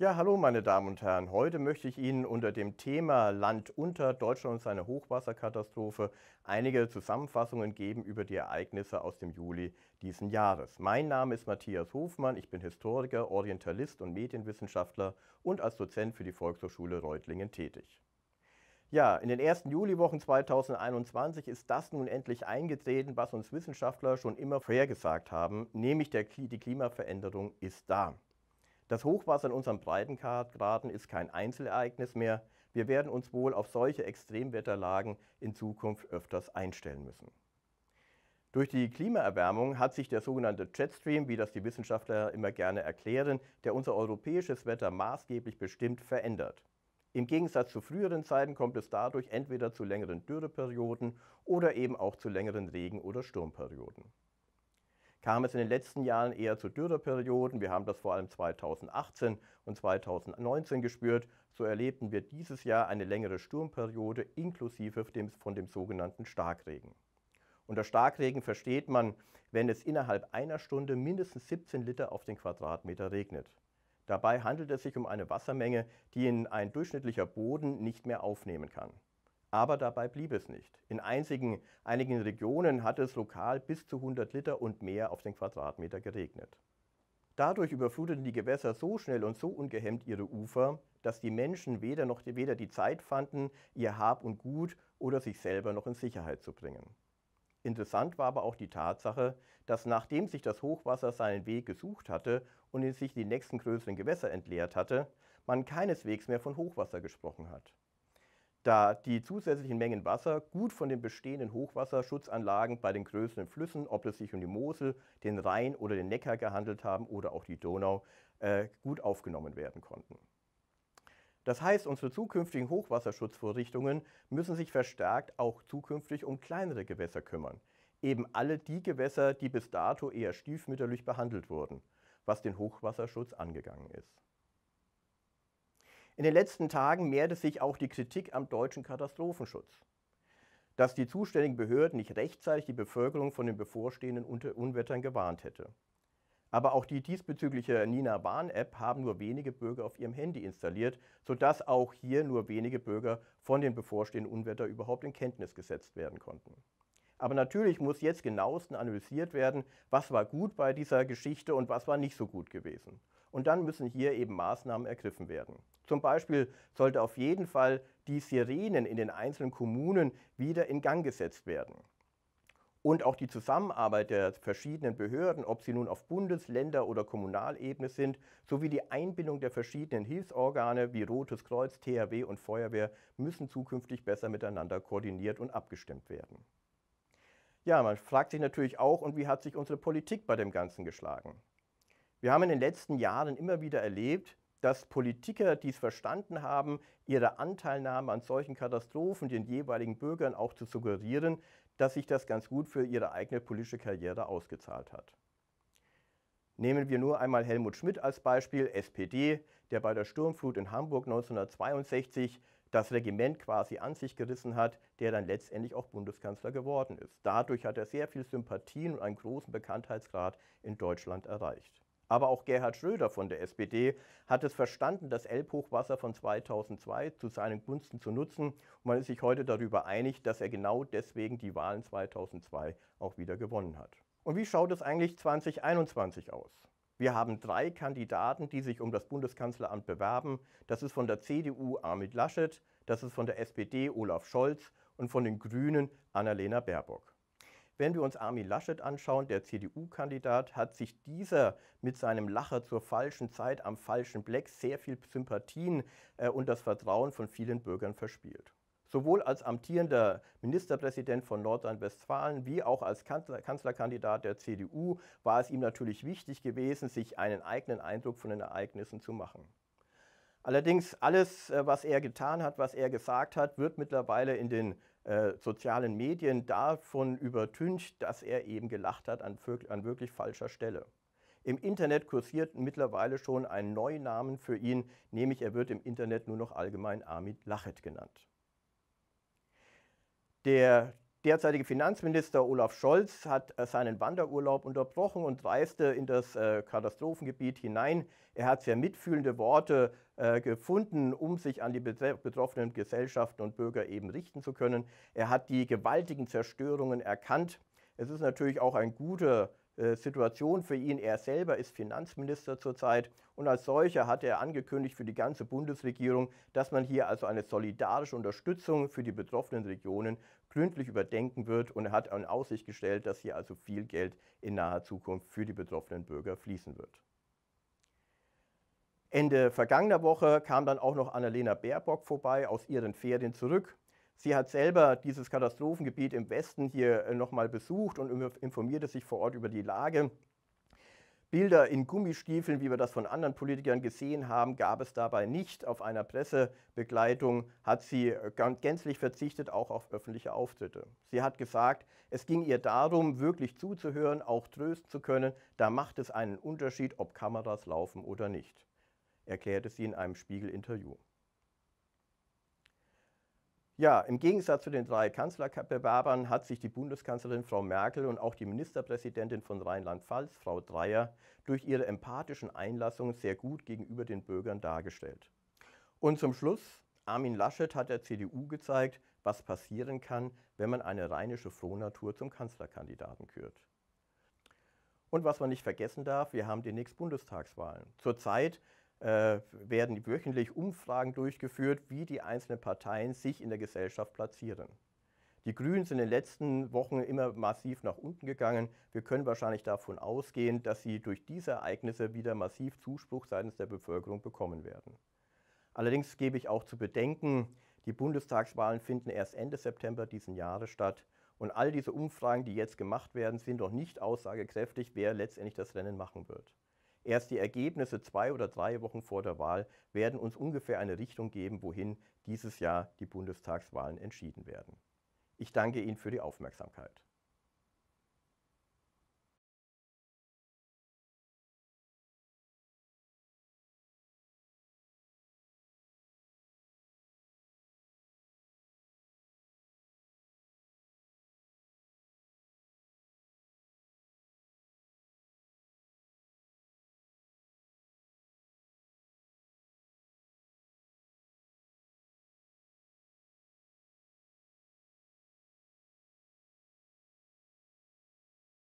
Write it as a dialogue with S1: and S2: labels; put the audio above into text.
S1: Ja, hallo meine Damen und Herren. Heute möchte ich Ihnen unter dem Thema Land unter Deutschland und seine Hochwasserkatastrophe einige Zusammenfassungen geben über die Ereignisse aus dem Juli diesen Jahres. Mein Name ist Matthias Hofmann, ich bin Historiker, Orientalist und Medienwissenschaftler und als Dozent für die Volkshochschule Reutlingen tätig. Ja, in den ersten Juliwochen 2021 ist das nun endlich eingetreten, was uns Wissenschaftler schon immer vorhergesagt haben, nämlich der, die Klimaveränderung ist da. Das Hochwasser in unseren Breitengraden ist kein Einzelereignis mehr. Wir werden uns wohl auf solche Extremwetterlagen in Zukunft öfters einstellen müssen. Durch die Klimaerwärmung hat sich der sogenannte Jetstream, wie das die Wissenschaftler immer gerne erklären, der unser europäisches Wetter maßgeblich bestimmt, verändert. Im Gegensatz zu früheren Zeiten kommt es dadurch entweder zu längeren Dürreperioden oder eben auch zu längeren Regen- oder Sturmperioden kam es in den letzten Jahren eher zu Dürreperioden. Wir haben das vor allem 2018 und 2019 gespürt. So erlebten wir dieses Jahr eine längere Sturmperiode inklusive von dem sogenannten Starkregen. Unter Starkregen versteht man, wenn es innerhalb einer Stunde mindestens 17 Liter auf den Quadratmeter regnet. Dabei handelt es sich um eine Wassermenge, die ein durchschnittlicher Boden nicht mehr aufnehmen kann. Aber dabei blieb es nicht. In einzigen, einigen Regionen hat es lokal bis zu 100 Liter und mehr auf den Quadratmeter geregnet. Dadurch überfluteten die Gewässer so schnell und so ungehemmt ihre Ufer, dass die Menschen weder noch weder die Zeit fanden, ihr Hab und Gut oder sich selber noch in Sicherheit zu bringen. Interessant war aber auch die Tatsache, dass nachdem sich das Hochwasser seinen Weg gesucht hatte und in sich die nächsten größeren Gewässer entleert hatte, man keineswegs mehr von Hochwasser gesprochen hat da die zusätzlichen Mengen Wasser gut von den bestehenden Hochwasserschutzanlagen bei den größeren Flüssen, ob es sich um die Mosel, den Rhein oder den Neckar gehandelt haben oder auch die Donau, äh, gut aufgenommen werden konnten. Das heißt, unsere zukünftigen Hochwasserschutzvorrichtungen müssen sich verstärkt auch zukünftig um kleinere Gewässer kümmern. Eben alle die Gewässer, die bis dato eher stiefmütterlich behandelt wurden, was den Hochwasserschutz angegangen ist. In den letzten Tagen mehrte sich auch die Kritik am deutschen Katastrophenschutz. Dass die zuständigen Behörden nicht rechtzeitig die Bevölkerung von den bevorstehenden Unwettern gewarnt hätte. Aber auch die diesbezügliche Nina warn App haben nur wenige Bürger auf ihrem Handy installiert, sodass auch hier nur wenige Bürger von den bevorstehenden Unwettern überhaupt in Kenntnis gesetzt werden konnten. Aber natürlich muss jetzt genauestens analysiert werden, was war gut bei dieser Geschichte und was war nicht so gut gewesen. Und dann müssen hier eben Maßnahmen ergriffen werden. Zum Beispiel sollte auf jeden Fall die Sirenen in den einzelnen Kommunen wieder in Gang gesetzt werden. Und auch die Zusammenarbeit der verschiedenen Behörden, ob sie nun auf Bundes-, Länder- oder Kommunalebene sind, sowie die Einbindung der verschiedenen Hilfsorgane wie Rotes Kreuz, THW und Feuerwehr müssen zukünftig besser miteinander koordiniert und abgestimmt werden. Ja, man fragt sich natürlich auch, und wie hat sich unsere Politik bei dem Ganzen geschlagen? Wir haben in den letzten Jahren immer wieder erlebt, dass Politiker, die es verstanden haben, ihre Anteilnahme an solchen Katastrophen den jeweiligen Bürgern auch zu suggerieren, dass sich das ganz gut für ihre eigene politische Karriere ausgezahlt hat. Nehmen wir nur einmal Helmut Schmidt als Beispiel, SPD, der bei der Sturmflut in Hamburg 1962 das Regiment quasi an sich gerissen hat, der dann letztendlich auch Bundeskanzler geworden ist. Dadurch hat er sehr viel Sympathien und einen großen Bekanntheitsgrad in Deutschland erreicht. Aber auch Gerhard Schröder von der SPD hat es verstanden, das Elbhochwasser von 2002 zu seinen Gunsten zu nutzen. Und man ist sich heute darüber einig, dass er genau deswegen die Wahlen 2002 auch wieder gewonnen hat. Und wie schaut es eigentlich 2021 aus? Wir haben drei Kandidaten, die sich um das Bundeskanzleramt bewerben. Das ist von der CDU Armin Laschet, das ist von der SPD Olaf Scholz und von den Grünen Annalena Baerbock. Wenn wir uns Armin Laschet anschauen, der CDU-Kandidat, hat sich dieser mit seinem Lacher zur falschen Zeit am falschen Bleck sehr viel Sympathien äh, und das Vertrauen von vielen Bürgern verspielt. Sowohl als amtierender Ministerpräsident von Nordrhein-Westfalen wie auch als Kanzler, Kanzlerkandidat der CDU war es ihm natürlich wichtig gewesen, sich einen eigenen Eindruck von den Ereignissen zu machen. Allerdings alles, äh, was er getan hat, was er gesagt hat, wird mittlerweile in den äh, sozialen Medien davon übertüncht, dass er eben gelacht hat an, an wirklich falscher Stelle. Im Internet kursiert mittlerweile schon ein Neunamen für ihn, nämlich er wird im Internet nur noch allgemein Amit Lachet genannt. Der derzeitige Finanzminister Olaf Scholz hat äh, seinen Wanderurlaub unterbrochen und reiste in das äh, Katastrophengebiet hinein. Er hat sehr mitfühlende Worte äh, gefunden, um sich an die betroffenen Gesellschaften und Bürger eben richten zu können. Er hat die gewaltigen Zerstörungen erkannt. Es ist natürlich auch ein guter äh, Situation für ihn. Er selber ist Finanzminister zurzeit und als solcher hat er angekündigt für die ganze Bundesregierung, dass man hier also eine solidarische Unterstützung für die betroffenen Regionen gründlich überdenken wird und er hat in Aussicht gestellt, dass hier also viel Geld in naher Zukunft für die betroffenen Bürger fließen wird. Ende vergangener Woche kam dann auch noch Annalena Baerbock vorbei aus ihren Ferien zurück Sie hat selber dieses Katastrophengebiet im Westen hier äh, nochmal besucht und informierte sich vor Ort über die Lage. Bilder in Gummistiefeln, wie wir das von anderen Politikern gesehen haben, gab es dabei nicht. Auf einer Pressebegleitung hat sie äh, gänzlich verzichtet, auch auf öffentliche Auftritte. Sie hat gesagt, es ging ihr darum, wirklich zuzuhören, auch trösten zu können. Da macht es einen Unterschied, ob Kameras laufen oder nicht, erklärte sie in einem Spiegel-Interview. Ja, im Gegensatz zu den drei Kanzlerbewerbern hat sich die Bundeskanzlerin Frau Merkel und auch die Ministerpräsidentin von Rheinland-Pfalz, Frau Dreyer, durch ihre empathischen Einlassungen sehr gut gegenüber den Bürgern dargestellt. Und zum Schluss, Armin Laschet hat der CDU gezeigt, was passieren kann, wenn man eine rheinische Frohnatur zum Kanzlerkandidaten kürt. Und was man nicht vergessen darf, wir haben demnächst Bundestagswahlen. Zurzeit äh, werden wöchentlich Umfragen durchgeführt, wie die einzelnen Parteien sich in der Gesellschaft platzieren. Die Grünen sind in den letzten Wochen immer massiv nach unten gegangen. Wir können wahrscheinlich davon ausgehen, dass sie durch diese Ereignisse wieder massiv Zuspruch seitens der Bevölkerung bekommen werden. Allerdings gebe ich auch zu bedenken, die Bundestagswahlen finden erst Ende September diesen Jahres statt. Und all diese Umfragen, die jetzt gemacht werden, sind noch nicht aussagekräftig, wer letztendlich das Rennen machen wird. Erst die Ergebnisse zwei oder drei Wochen vor der Wahl werden uns ungefähr eine Richtung geben, wohin dieses Jahr die Bundestagswahlen entschieden werden. Ich danke Ihnen für die Aufmerksamkeit.